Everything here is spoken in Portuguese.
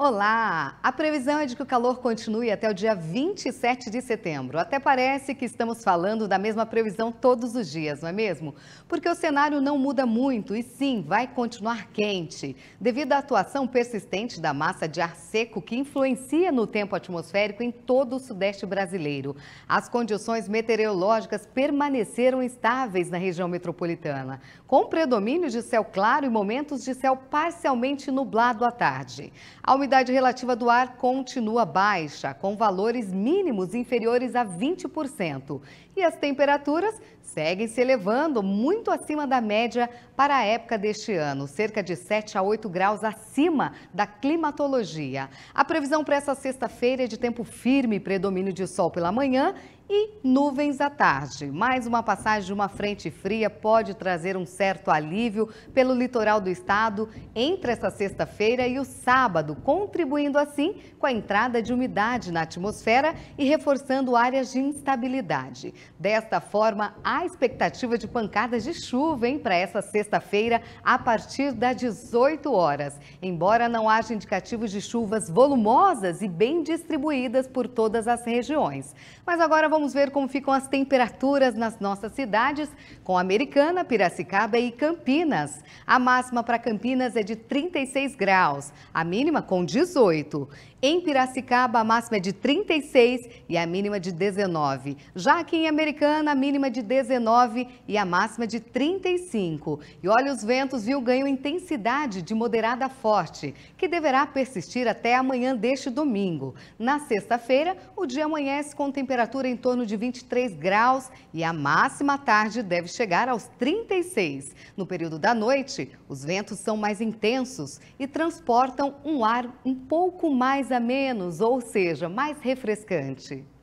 Olá! A previsão é de que o calor continue até o dia 27 de setembro. Até parece que estamos falando da mesma previsão todos os dias, não é mesmo? Porque o cenário não muda muito e sim, vai continuar quente, devido à atuação persistente da massa de ar seco que influencia no tempo atmosférico em todo o sudeste brasileiro. As condições meteorológicas permaneceram estáveis na região metropolitana, com predomínio de céu claro e momentos de céu parcialmente nublado à tarde umidade relativa do ar continua baixa, com valores mínimos inferiores a 20%. E as temperaturas seguem se elevando muito acima da média para a época deste ano, cerca de 7 a 8 graus acima da climatologia. A previsão para essa sexta-feira é de tempo firme, predomínio de sol pela manhã e nuvens à tarde. Mais uma passagem de uma frente fria pode trazer um certo alívio pelo litoral do estado entre essa sexta-feira e o sábado, contribuindo assim com a entrada de umidade na atmosfera e reforçando áreas de instabilidade. Desta forma, há expectativa de pancadas de chuva para essa sexta-feira a partir das 18 horas. Embora não haja indicativos de chuvas volumosas e bem distribuídas por todas as regiões. Mas agora vamos vamos ver como ficam as temperaturas nas nossas cidades, com Americana, Piracicaba e Campinas. A máxima para Campinas é de 36 graus, a mínima com 18. Em Piracicaba, a máxima é de 36 e a mínima de 19. Já aqui em Americana, a mínima de 19 e a máxima de 35. E olha, os ventos, viu, ganham intensidade de moderada a forte, que deverá persistir até amanhã deste domingo. Na sexta-feira, o dia amanhece com temperatura em torno torno de 23 graus e a máxima tarde deve chegar aos 36. No período da noite, os ventos são mais intensos e transportam um ar um pouco mais ameno, ou seja, mais refrescante.